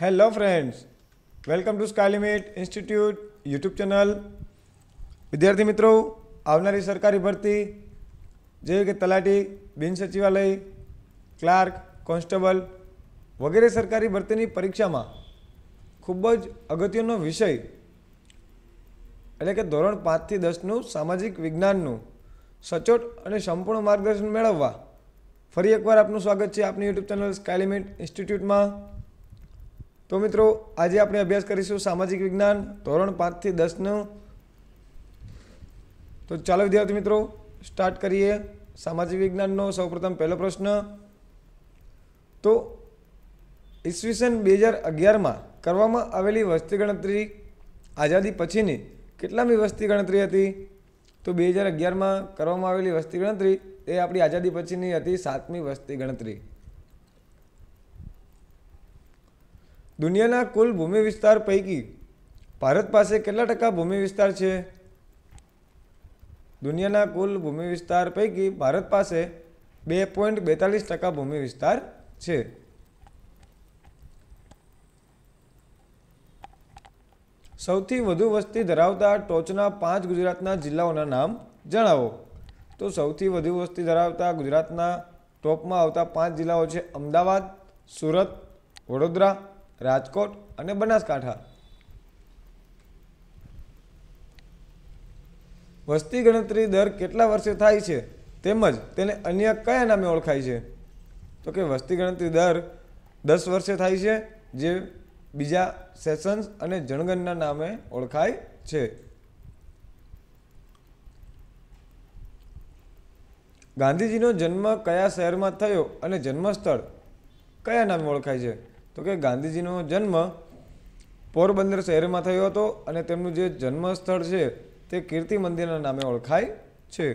hello friends welcome to Sky Limit institute YouTube channel વિદ્યાર્થી મિત્રો આવનારી સરકારી ભરતી જેવી કે તલાટી બિન સચિવાલય ક્લાર્ક કોન્સ્ટેબલ વગેરે સરકારી ભરતીની પરીક્ષામાં ખૂબ જ અગત્યનો વિષય એટલે કે ધોરણ પાંચથી દસનું સામાજિક વિજ્ઞાનનું સચોટ અને સંપૂર્ણ માર્ગદર્શન મેળવવા ફરી એકવાર આપનું સ્વાગત છે આપની યુટ્યુબ ચેનલ સ્કાયલિમિટ ઇન્સ્ટિટ્યૂટમાં તો મિત્રો આજે આપણે અભ્યાસ કરીશું સામાજિક વિજ્ઞાન ધોરણ પાંચથી દસનું તો ચાલો વિદ્યાર્થી મિત્રો સ્ટાર્ટ કરીએ સામાજિક વિજ્ઞાનનો સૌપ્રથમ પહેલો પ્રશ્ન તો ઈસવીસન બે હજાર અગિયારમાં કરવામાં આવેલી વસ્તી ગણતરી આઝાદી પછીની કેટલામી વસ્તી ગણતરી હતી તો બે હજાર અગિયારમાં કરવામાં આવેલી વસ્તી ગણતરી એ આપણી આઝાદી પછીની હતી સાતમી વસ્તી ગણતરી દુનિયાના કુલ ભૂમિ વિસ્તાર પૈકી ભારત પાસે કેટલા ટકા ભૂમિ વિસ્તાર છે દુનિયાના કુલ ભૂમિ વિસ્તાર પૈકી ભારત પાસે બે પોઈન્ટ બેતાલીસ ટકા ભૂમિ વિસ્તાર છે સૌથી વધુ વસ્તી ધરાવતા ટોચના પાંચ ગુજરાતના જિલ્લાઓના નામ જણાવો તો સૌથી વધુ વસ્તી ધરાવતા ગુજરાતના ટોપમાં આવતા પાંચ જિલ્લાઓ છે અમદાવાદ સુરત વડોદરા રાજકોટ અને બનાસકાંઠા વસ્તી ગણતરી દર કેટલા વર્ષે થાય છે તેમજ તેને અન્ય કયા નામે ઓળખાય છે તો કે વસ્તી ગણતરી દર દસ વર્ષે થાય છે જે બીજા સેશન્સ અને જનગણના નામે ઓળખાય છે ગાંધીજીનો જન્મ કયા શહેરમાં થયો અને જન્મસ્થળ કયા નામે ઓળખાય છે તો કે ગાંધીજીનો જન્મ પોરબંદર શહેરમાં થયો હતો અને તેમનું જે જન્મસ્થળ છે તે કીર્તિ મંદિરના નામે ઓળખાય છે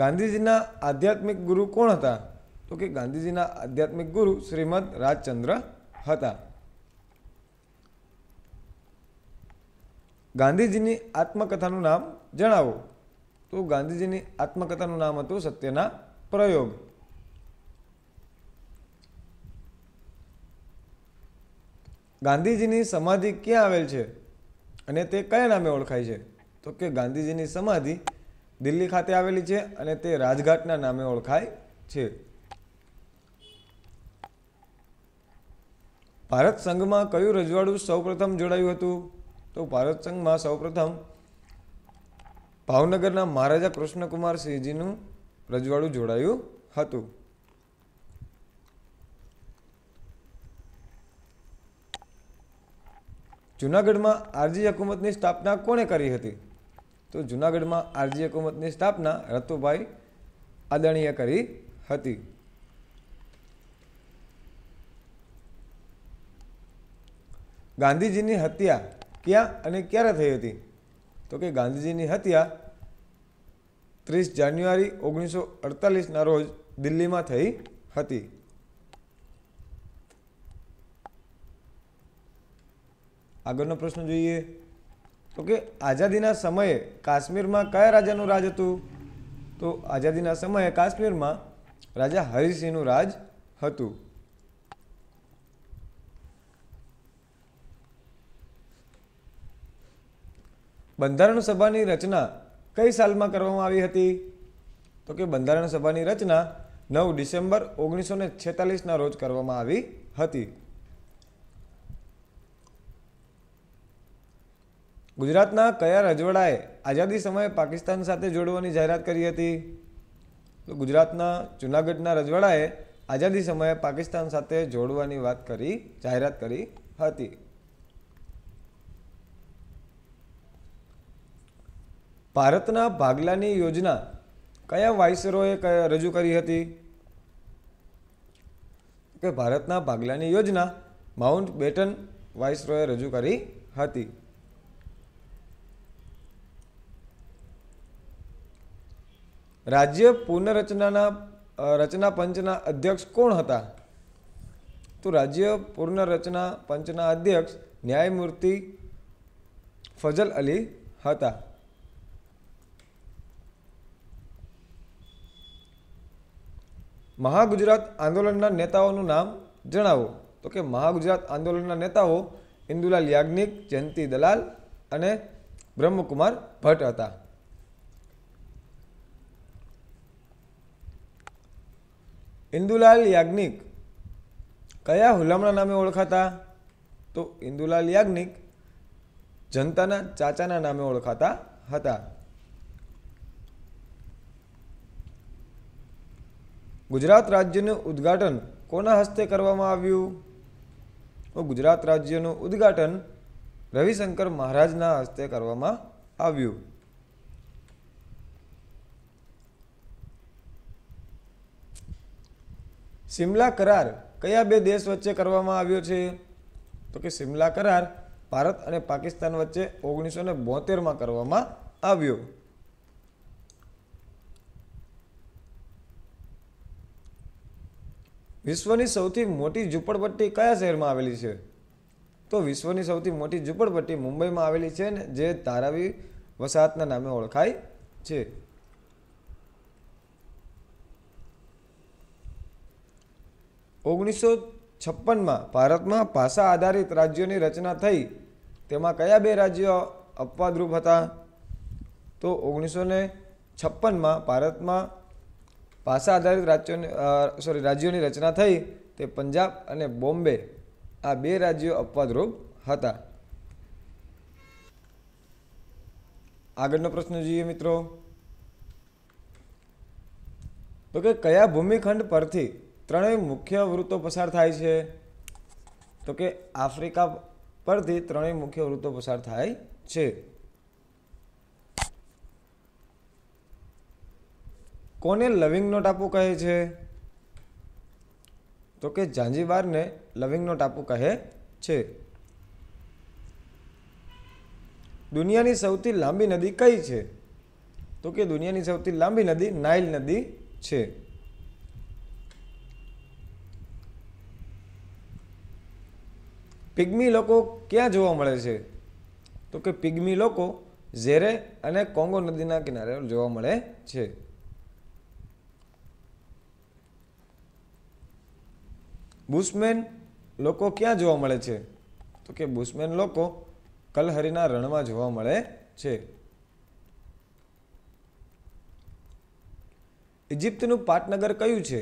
ગાંધીજીના આધ્યાત્મિક ગુરુ કોણ હતા તો કે ગાંધીજીના આધ્યાત્મિક ગુરુ શ્રીમદ રાજચંદ્ર હતા ગાંધીજીની આત્મકથાનું નામ જણાવો તો ગાંધીજીની આત્મકથાનું નામ હતું સત્યના પ્રયોગ ગાંધીજીની સમાધિ ક્યાં આવેલ છે અને તે કયા નામે ઓળખાય છે તો કે ગાંધીજીની સમાધિ દિલ્હી ખાતે આવેલી છે અને તે રાજઘાટના નામે ઓળખાય છે ભારત સંઘમાં કયું રજવાડું સૌપ્રથમ જોડાયું હતું તો ભારત સંઘમાં સૌપ્રથમ ભાવનગરના મહારાજા કૃષ્ણકુમાર સિંહજીનું રજવાડું જોડાયું હતું જૂનાગઢમાં આરજી હકુમતની સ્થાપના કોણે કરી હતી તો જૂનાગઢમાં આરજી હકુમતની સ્થાપના રતુભાઈ આદરણીએ કરી હતી ગાંધીજીની હત્યા ક્યાં અને ક્યારે થઈ હતી તો કે ગાંધીજીની હત્યા ત્રીસ જાન્યુઆરી ઓગણીસો અડતાલીસના રોજ દિલ્હીમાં થઈ હતી આગળનો પ્રશ્ન જોઈએ તો કે આઝાદીના સમયે કાશ્મીરમાં કયા રાજાનું રાજ હતું તો આઝાદીના સમયે કાશ્મીરમાં રાજા હરિસિંહનું રાજ હતું બંધારણ સભાની રચના કઈ સાલમાં કરવામાં આવી હતી તો કે બંધારણ સભાની રચના નવ ડિસેમ્બર ઓગણીસો ને છેતાલીસના રોજ કરવામાં આવી હતી ગુજરાતના કયા રજવાડાએ આઝાદી સમયે પાકિસ્તાન સાથે જોડવાની જાહેરાત કરી હતી તો ગુજરાતના જૂનાગઢના રજવાડાએ આઝાદી સમયે પાકિસ્તાન સાથે જોડવાની વાત કરી જાહેરાત કરી હતી ભારતના ભાગલાની યોજના કયા વાઇસરોએ રજૂ કરી હતી કે ભારતના ભાગલાની યોજના માઉન્ટ બેટન વાઇસરોએ રજૂ કરી હતી રાજ્ય પુનઃરચનાના રચના પંચના અધ્યક્ષ કોણ હતા તો રાજ્ય પુનઃરચના પંચના અધ્યક્ષ ન્યાયમૂર્તિ ફજલ અલી હતા મહાગુજરાત આંદોલનના નેતાઓનું નામ જણાવો તો કે મહાગુજરાત આંદોલનના નેતાઓ ઇન્દુલાલ યાજ્ઞિક જયંતિ દલાલ અને બ્રહ્મકુમાર ભટ્ટ હતા ઇન્દુલાલ યાજ્ઞિક કયા હુલામણા નામે ઓળખાતા તો ઇન્દુલાલ યાજ્ઞિક જનતાના ચાચાના નામે ઓળખાતા હતા ગુજરાત રાજ્યનું ઉદ્ઘાટન કોના હસ્તે કરવામાં આવ્યું ગુજરાત રાજ્યનું ઉદ્ઘાટન રવિશંકર મહારાજના હસ્તે કરવામાં આવ્યું શિમલા કરાર કયા બે દેશ વચ્ચે કરવામાં આવ્યો છે તો કે શિમલા કરાર ભારત અને પાકિસ્તાન વચ્ચે ઓગણીસો ને બોતેરમાં કરવામાં આવ્યો વિશ્વની સૌથી મોટી ઝૂંપડપટ્ટી કયા શહેરમાં આવેલી છે તો વિશ્વની સૌથી મોટી ઝૂંપડપટ્ટી મુંબઈમાં આવેલી છે ને જે ધારાવી વસાહતના નામે ઓળખાય છે ઓગણીસો છપ્પનમાં ભારતમાં ભાષા આધારિત રાજ્યોની રચના થઈ તેમાં કયા બે રાજ્યો અપવાદરૂપ હતા તો ઓગણીસો ને છપ્પનમાં ભારતમાં ભાષા આધારિત રાજ્યોની સોરી રાજ્યોની રચના થઈ તે પંજાબ અને બોમ્બે આ બે રાજ્યો અપવાદરૂપ હતા આગળનો પ્રશ્ન જોઈએ મિત્રો તો કે કયા ભૂમિખંડ પરથી ત્રણેય મુખ્ય વૃત્તો પસાર થાય છે તો કે આફ્રિકા પરથી ત્રણેય મુખ્ય વૃત્તો પસાર થાય છે કોને લવિંગનો ટાપુ કહે છે તો કે ઝાંઝીબારને લવિંગનો ટાપુ કહે છે દુનિયાની સૌથી લાંબી નદી કઈ છે તો કે દુનિયાની સૌથી લાંબી નદી નાઇલ નદી છે પિગમી લોકો ક્યાં જોવા મળે છે તો કે પિગમી લોકો ઝેરે અને કોંગો નદીના કિનારે જોવા મળે છે બુશમેન લોકો ક્યાં જોવા મળે છે તો કે બુશમેન લોકો કલહરીના રણમાં જોવા મળે છે ઇજિપ્તનું પાટનગર કયું છે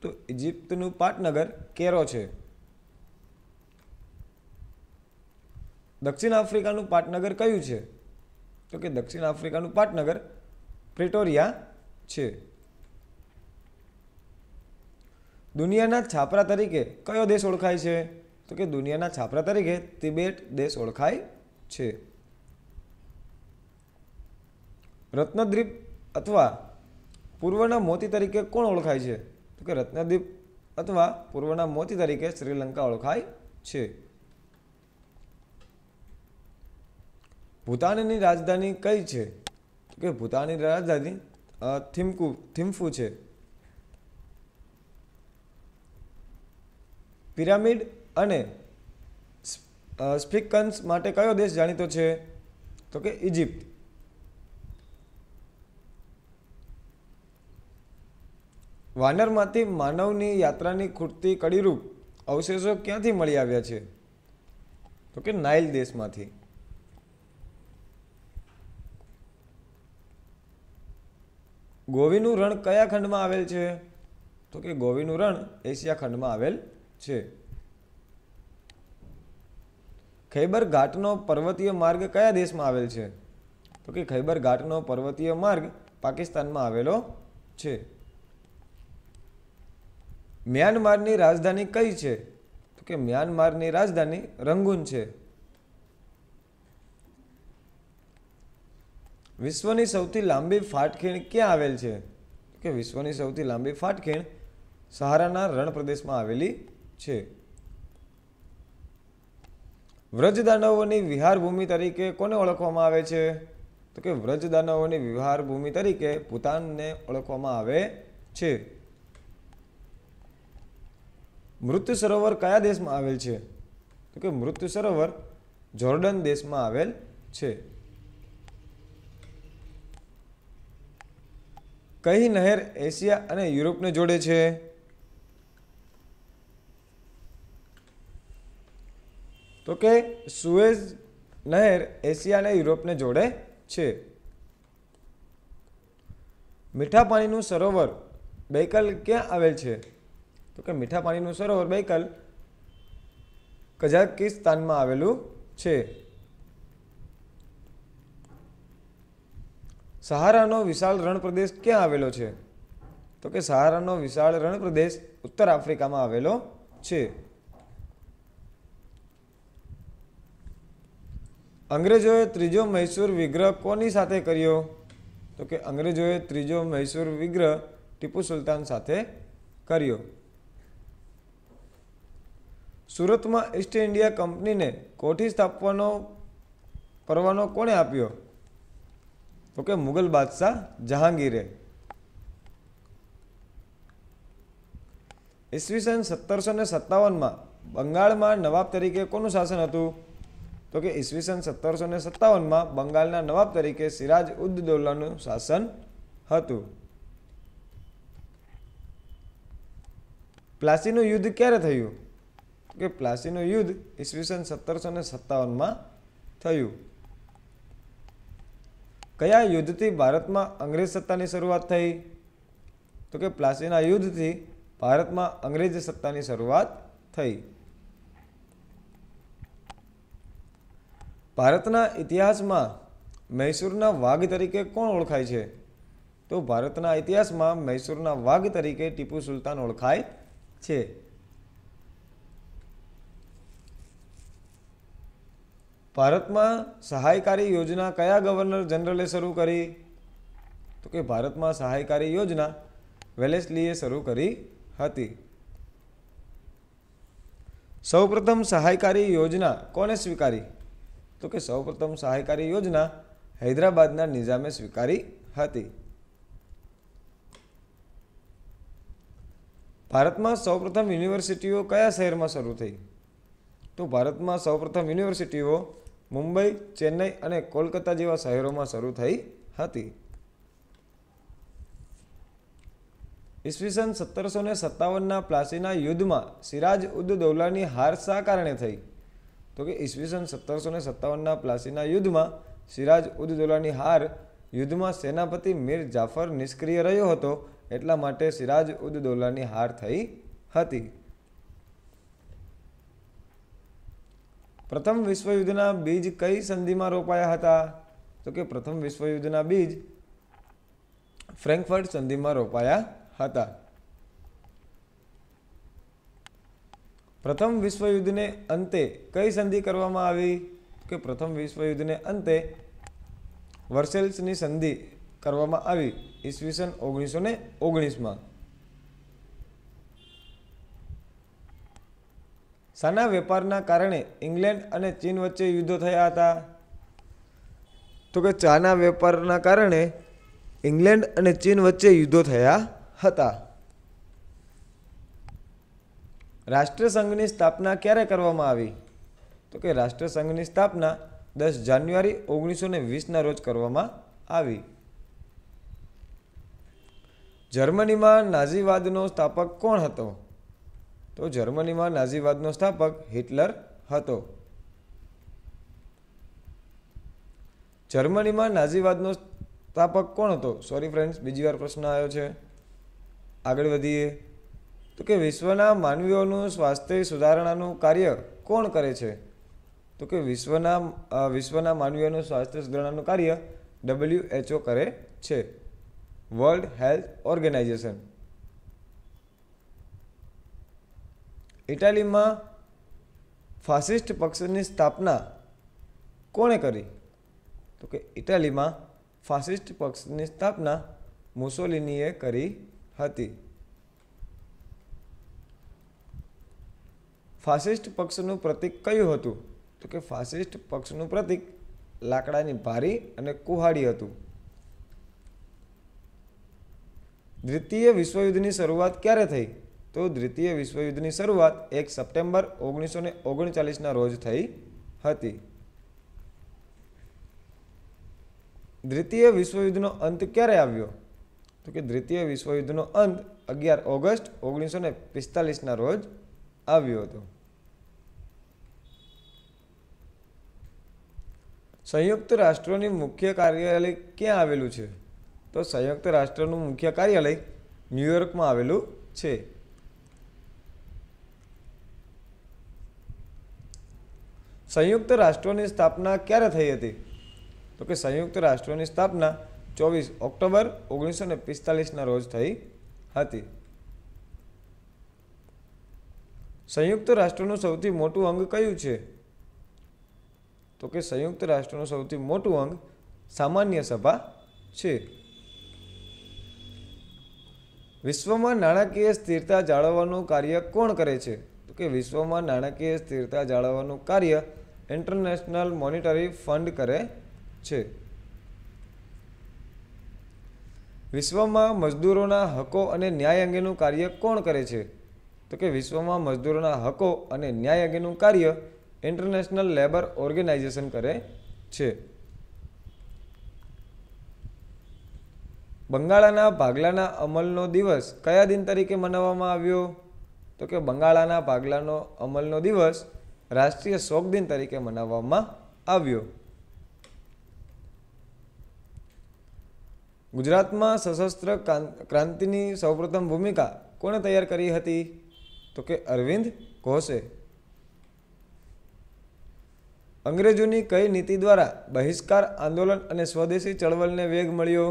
તો ઇજિપ્તનું પાટનગર કેરો છે દક્ષિણ આફ્રિકાનું પાટનગર કયું છે તો કે દક્ષિણ આફ્રિકાનું પાટનગર પ્રિટોરિયા છે દુનિયાના છાપરા તરીકે કયો દેશ ઓળખાય છે તો કે દુનિયાના છાપરા તરીકે તિબેટ દેશ ઓળખાય છે રત્નદ્વીપ અથવા પૂર્વના મોતી તરીકે કોણ ઓળખાય છે તો કે રત્નદ્વીપ અથવા પૂર્વના મોતી તરીકે શ્રીલંકા ઓળખાય છે ભૂતાનની રાજધાની કઈ છે કે ભૂતાનની રાજધાની થિમ્કુ થિમ્ફુ છે પિરામિડ અને સ્પીકન્સ માટે કયો દેશ જાણીતો છે તો કે ઇજિપ્ત વાનરમાંથી માનવની યાત્રાની ખૂટતી કડીરૂપ અવશેષો ક્યાંથી મળી આવ્યા છે તો કે નાઇલ દેશમાંથી ગોવીનું રણ કયા ખંડમાં આવેલ છે તો કે ગોવીનું રણ એશિયા ખંડમાં આવેલ છે ખૈબર ઘાટનો પર્વતીય માર્ગ કયા દેશમાં આવેલ છે તો કે ખૈબર ઘાટનો પર્વતીય માર્ગ પાકિસ્તાનમાં આવેલો છે મ્યાનમારની રાજધાની કઈ છે તો કે મ્યાનમારની રાજધાની રંગૂન છે વિશ્વની સૌથી લાંબી ફાટખીણ ક્યાં આવેલ છે કે વિશ્વની સૌથી લાંબી ફાટખીણ સહારાના રણ પ્રદેશમાં આવેલી છે વ્રજદાનવોની વિહાર ભૂમિ તરીકે કોને ઓળખવામાં આવે છે તો કે વ્રજદાનવોની વિહાર ભૂમિ તરીકે ભૂતાનને ઓળખવામાં આવે છે મૃત્યુ સરોવર કયા દેશમાં આવેલ છે તો કે મૃત્યુ સરોવર જોર્ડન દેશમાં આવેલ છે કઈ નહેર એશિયા અને યુરોપને જોડે છે તો કે સુએઝ નહેર એશિયા અને યુરોપને જોડે છે મીઠા પાણીનું સરોવર બૈકલ ક્યાં આવેલ છે તો કે મીઠા પાણીનું સરોવર બૈકલ કઝાકિસ્તાનમાં આવેલું છે સહારાનો વિશાળ રણપ્રદેશ ક્યાં આવેલો છે તો કે સહારાનો વિશાળ રણપ્રદેશ ઉત્તર આફ્રિકામાં આવેલો છે અંગ્રેજોએ ત્રીજો મૈસૂર વિગ્રહ કોની સાથે કર્યો તો કે અંગ્રેજોએ ત્રીજો મૈસૂર વિગ્રહ ટીપુ સુલતાન સાથે કર્યો સુરતમાં ઈસ્ટ ઇન્ડિયા કંપનીને કોઠી સ્થાપવાનો પરવાનો કોણે આપ્યો તો કે મુગલ બાદશાહ જહાંગીરે ઈસવીસન સત્તરસો ને સત્તાવનમાં બંગાળમાં નવાબ તરીકે કોનું શાસન હતું તો કે ઈસવીસન સત્તરસો ને સત્તાવનમાં બંગાળના નવાબ તરીકે સિરાજ ઉદ દૌલાનું શાસન હતું પ્લાસીનું યુદ્ધ ક્યારે થયું કે પ્લાસીનું યુદ્ધ ઈસવીસન સત્તરસો ને સત્તાવનમાં થયું કયા યુદ્ધથી ભારતમાં અંગ્રેજ સત્તાની શરૂઆત થઈ તો કે પ્લાસીના યુદ્ધથી ભારતમાં અંગ્રેજ સત્તાની શરૂઆત થઈ ભારતના ઇતિહાસમાં મૈસૂરના વાઘ તરીકે કોણ ઓળખાય છે તો ભારતના ઇતિહાસમાં મૈસૂરના વાઘ તરીકે ટીપુ સુલતાન ઓળખાય છે ભારતમાં સહાયકારી યોજના કયા ગવર્નર જનરલે શરૂ કરી તો કે ભારતમાં સહાયકારી યોજના વેલેસલીએ શરૂ કરી હતી સૌપ્રથમ સહાયકારી યોજના કોને સ્વીકારી તો કે સૌપ્રથમ સહાયકારી યોજના હૈદરાબાદના નિઝામે સ્વીકારી હતી ભારતમાં સૌપ્રથમ યુનિવર્સિટીઓ કયા શહેરમાં શરૂ થઈ તો ભારતમાં સૌપ્રથમ યુનિવર્સિટીઓ મુંબઈ ચેન્નઈ અને કોલકાતા જેવા શહેરોમાં શરૂ થઈ હતી ઈસવીસન સત્તરસો ને સત્તાવનના પ્લાસીના યુદ્ધમાં સિરાજ ઉદ દૌલાની હાર શા કારણે થઈ તો કે ઈસવીસન સત્તરસો ને સત્તાવનના પ્લાસીના યુદ્ધમાં સિરાજ ઉદ દૌલાની હાર યુદ્ધમાં સેનાપતિ મીર જાફર નિષ્ક્રિય રહ્યો હતો એટલા માટે સિરાજ ઉદ દૌલાની હાર થઈ હતી પ્રથમ વિશ્વયુદ્ધના બીજ કઈ સંધિમાં રોપાયા હતા તો કે પ્રથમ વિશ્વયુદ્ધના બીજ ફ્રેન્કફર્ટ સંધિમાં રોપાયા હતા પ્રથમ વિશ્વયુદ્ધને અંતે કઈ સંધિ કરવામાં આવી કે પ્રથમ વિશ્વયુદ્ધને અંતે વર્સેલ્સની સંધિ કરવામાં આવી ઈસવીસન ઓગણીસો ને ઓગણીસમાં શાના વેપારના કારણે ઇંગ્લેન્ડ અને ચીન વચ્ચે યુદ્ધો થયા હતા તો કે ચાના વેપારના કારણે ઇંગ્લેન્ડ અને ચીન વચ્ચે યુદ્ધો થયા હતા રાષ્ટ્રસંઘની સ્થાપના ક્યારે કરવામાં આવી તો કે રાષ્ટ્રસંઘની સ્થાપના દસ જાન્યુઆરી ઓગણીસો ને વીસના રોજ કરવામાં આવી જર્મનીમાં નાઝીવાદનો સ્થાપક કોણ હતો તો જર્મનીમાં નાઝીવાદનો સ્થાપક હિટલર હતો જર્મનીમાં નાઝીવાદનો સ્થાપક કોણ હતો સોરી ફ્રેન્ડ્સ બીજી વાર પ્રશ્ન આવ્યો છે આગળ વધીએ તો કે વિશ્વના માનવીઓનું સ્વાસ્થ્ય સુધારણાનું કાર્ય કોણ કરે છે તો કે વિશ્વના વિશ્વના માનવીઓનું સ્વાસ્થ્ય સુધારણાનું કાર્ય ડબલ્યુએચઓ કરે છે વર્લ્ડ હેલ્થ ઓર્ગેનાઇઝેશન ઇટાલીમાં ફાસિસ્ટ પક્ષની સ્થાપના કોણે કરી તો કે ઇટાલીમાં ફાસિસ્ટ પક્ષની સ્થાપના મુસોલિનીએ કરી હતી ફાસિસ્ટ પક્ષનું પ્રતિક કયું હતું તો કે ફાસિસ્ટ પક્ષનું પ્રતિક લાકડાની ભારી અને કુહાડી હતું દ્વિતીય વિશ્વયુદ્ધની શરૂઆત ક્યારે થઈ તો દ્વિતીય વિશ્વયુદ્ધની શરૂઆત એક સપ્ટેમ્બર ઓગણીસો ને ઓગણચાલીસના રોજ થઈ હતી દ્વિતીય વિશ્વયુદ્ધનો અંત ક્યારે આવ્યો તો કે દ્વિતીય વિશ્વયુદ્ધનો અંત અગિયાર ઓગસ્ટ ઓગણીસો ને પિસ્તાલીસના રોજ આવ્યો હતો સંયુક્ત રાષ્ટ્રોની મુખ્ય કાર્યાલય ક્યાં આવેલું છે તો સંયુક્ત રાષ્ટ્રનું મુખ્ય કાર્યાલય ન્યુયોર્કમાં આવેલું છે સંયુક્ત રાષ્ટ્રોની સ્થાપના ક્યારે થઈ હતી તો કે સંયુક્ત રાષ્ટ્રોની સ્થાપના ચોવીસ ઓક્ટોબર ઓગણીસો ને પિસ્તાલીસના રોજ થઈ હતી સંયુક્ત રાષ્ટ્રનું સૌથી મોટું અંગ કયું છે તો કે સંયુક્ત રાષ્ટ્રનું સૌથી મોટું અંગ સામાન્ય સભા છે વિશ્વમાં નાણાકીય સ્થિરતા જાળવવાનું કાર્ય કોણ કરે છે તો કે વિશ્વમાં નાણાકીય સ્થિરતા જાળવવાનું કાર્ય ઇન્ટરનેશનલ મોનિટરી ફંડ કરે છે વિશ્વમાં મજદૂરોના હકો અને ન્યાય અંગેનું કાર્ય કોણ કરે છે તો કે વિશ્વમાં મજદૂરોના હકો અને ન્યાય અંગેનું કાર્ય ઇન્ટરનેશનલ લેબર ઓર્ગેનાઇઝેશન કરે છે બંગાળાના ભાગલાના અમલનો દિવસ કયા દિન તરીકે મનાવવામાં આવ્યો તો કે બંગાળાના ભાગલાનો અમલનો દિવસ રાષ્ટ્રીય શોક દિન તરીકે મનાવવામાં આવ્યો ગુજરાતમાં સશસ્ત્ર ક્રાંતિની સૌપ્રથમ ભૂમિકા કોણે તૈયાર કરી હતી તો કે અરવિંદ ઘોષે અંગ્રેજોની કઈ નીતિ દ્વારા બહિષ્કાર આંદોલન અને સ્વદેશી ચળવળને વેગ મળ્યો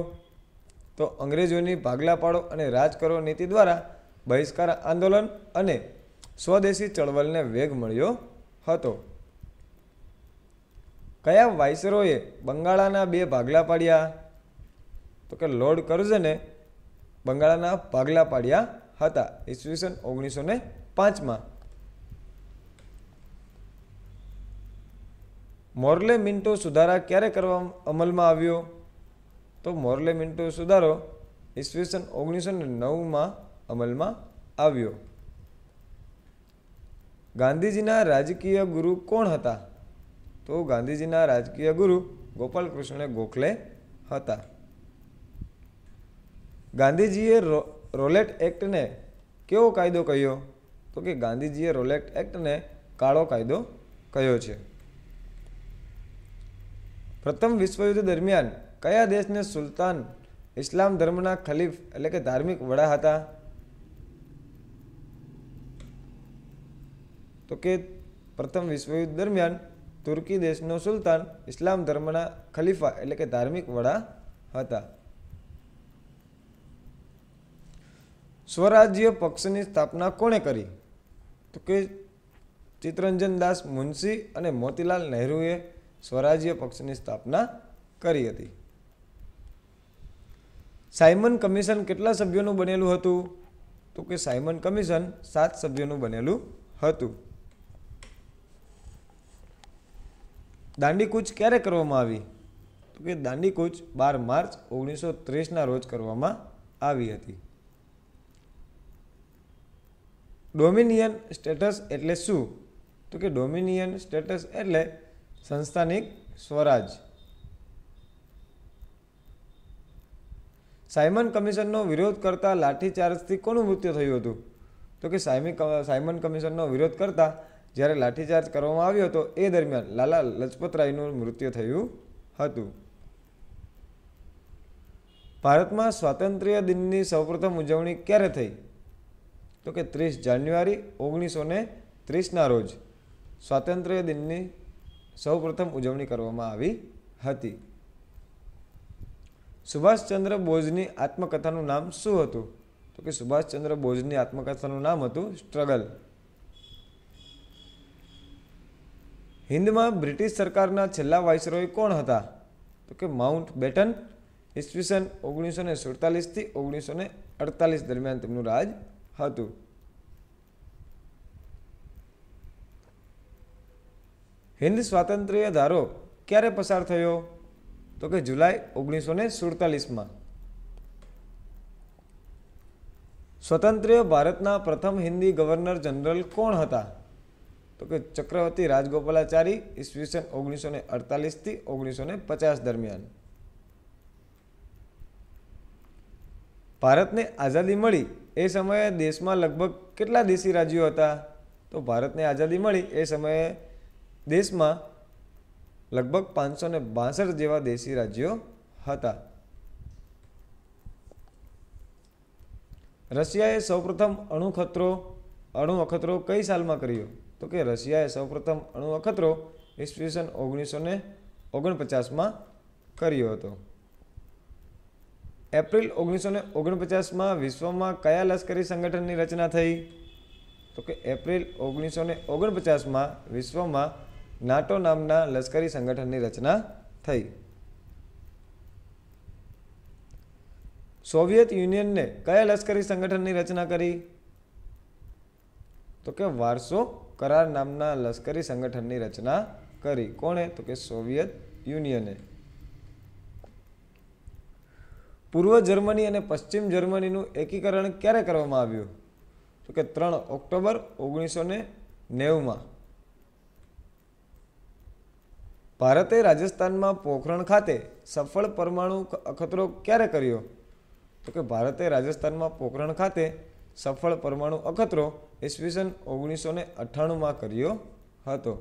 તો અંગ્રેજોની ભાગલા પાડો અને રાજ કરો નીતિ દ્વારા બહિષ્કાર આંદોલન અને સ્વદેશી ચળવળને વેગ મળ્યો હતો કયા વાઇસરોએ બંગાળાના બે ભાગલા પાડ્યા તો કે લોર્ડ કર્ઝને બંગાળાના ભાગલા પાડ્યા હતા ઈસવીસન ઓગણીસો ને પાંચમાં મોરલે મિન્ટો સુધારા ક્યારે કરવા અમલમાં આવ્યો તો મોરલે મિન્ટો સુધારો ઈસવીસન ઓગણીસો ને નવમાં અમલમાં આવ્યો ગાંધીજીના રાજકીય ગુરુ કોણ હતા તો ગાંધીજીના રાજકીય ગુરુ ગોપાલકૃષ્ણ ગોખલે હતા ગાંધીજીએ રોલેટ એક્ટને કેવો કાયદો કહ્યો તો કે ગાંધીજીએ રોલેટ એક્ટને કાળો કાયદો કહ્યો છે પ્રથમ વિશ્વયુદ્ધ દરમિયાન કયા દેશને સુલતાન ઇસ્લામ ધર્મના ખલીફ એટલે કે ધાર્મિક વડા હતા તો કે પ્રથમ વિશ્વયુદ્ધ દરમિયાન તુર્કી દેશનો સુલતાન ઇસ્લામ ધર્મના ખલીફા એટલે કે ધાર્મિક વડા હતા સ્વરાજ્ય પક્ષની સ્થાપના કોણે કરી તો કે ચિત્તરંજન દાસ મુનશી અને મોતીલાલ નહેરુએ સ્વરાજ્ય પક્ષની સ્થાપના કરી હતી સાયમન કમિશન કેટલા સભ્યોનું બનેલું હતું તો કે સાયમન કમિશન સાત સભ્યોનું બનેલું હતું દાંડીકૂચ ક્યારે કરવામાં આવી તો કે દાંડીકૂચ બાર માર્ચ ઓગણીસો ત્રીસના રોજ કરવામાં આવી હતી ડોમિનિયન સ્ટેટસ એટલે શું તો કે ડોમિનિયન સ્ટેટસ એટલે સંસ્થાનિક સ્વરાજ સાયમન કમિશનનો વિરોધ કરતા લાઠીચાર્જથી કોનું મૃત્યુ થયું હતું તો કે સાયમી સાયમન કમિશનનો વિરોધ કરતાં જ્યારે લાઠીચાર્જ કરવામાં આવ્યો હતો એ દરમિયાન લાલા લજપતરાયનું મૃત્યુ થયું હતું ભારતમાં સ્વાતંત્ર્ય દિનની સૌપ્રથમ ઉજવણી ક્યારે થઈ તો કે ત્રીસ જાન્યુઆરી ઓગણીસો ને ત્રીસના રોજ સ્વાતંત્ર્ય દિનની સૌપ્રથમ ઉજવણી કરવામાં આવી હતી સુભાષચંદ્ર બોઝની આત્મકથાનું નામ શું હતું તો કે સુભાષચંદ્ર બોઝની આત્મકથાનું નામ હતું સ્ટ્રગલ હિન્દમાં બ્રિટિશ સરકારના છેલ્લા વાઇસરોય કોણ હતા તો કે માઉન્ટ બેટન ઈસવીસન ઓગણીસો ને સુડતાલીસથી ઓગણીસો ને અડતાલીસ દરમિયાન તેમનું રાજ હતું હિન્દ સ્વાતંત્ર્ય ધારો ક્યારે પસાર થયો તો કે જુલાઈ ઓગણીસો ને સુડતાલીસમાં સ્વતંત્ર ભારતના પ્રથમ હિન્દી ગવર્નર જનરલ કોણ હતા તો કે ચક્રવર્તી રાજગોપાલાચારી ઈસવીસન ઓગણીસો ને અડતાલીસથી ઓગણીસો ને પચાસ દરમિયાન ભારતને આઝાદી મળી એ સમયે દેશમાં લગભગ કેટલા દેશી રાજ્યો હતા તો ભારતને આઝાદી મળી એ સમયે દેશમાં લગભગ પાંચસો ને બાસઠ જેવા દેશી રાજ્યો હતા રશિયાએ સૌપ્રથમ અણુખતરો અણુ અખતરો કઈ સાલમાં કર્યો તો કે રશિયાએ સૌપ્રથમ અણુ અખતરો ઈસવીસન ઓગણીસો ને ઓગણપચાસમાં કર્યો હતો એપ્રિલ ઓગણીસો ને ઓગણપચાસમાં વિશ્વમાં કયા લશ્કરી સંગઠનની રચના થઈ તો કે એપ્રિલ ઓગણીસો ને ઓગણપચાસમાં વિશ્વમાં નાટો નામના લશ્કરી સંગઠનની રચના થઈ સોવિયત યુનિયનને કયા લશ્કરી સંગઠનની રચના કરી તો કે વારસો કરાર નામના લશ્કરી સંગઠનની રચના કરી કોણે તો કે સોવિયત યુનિયને પૂર્વ જર્મની અને પશ્ચિમ જર્મનીનું એકીકરણ ક્યારે કરવામાં આવ્યું તો કે ત્રણ ઓક્ટોબર ઓગણીસો ને નેવુંમાં ભારતે રાજસ્થાનમાં પોખરણ ખાતે સફળ પરમાણુ અખતરો ક્યારે કર્યો તો કે ભારતે રાજસ્થાનમાં પોખરણ ખાતે સફળ પરમાણુ અખતરો ઈસવીસન ઓગણીસો ને અઠ્ઠાણુંમાં કર્યો હતો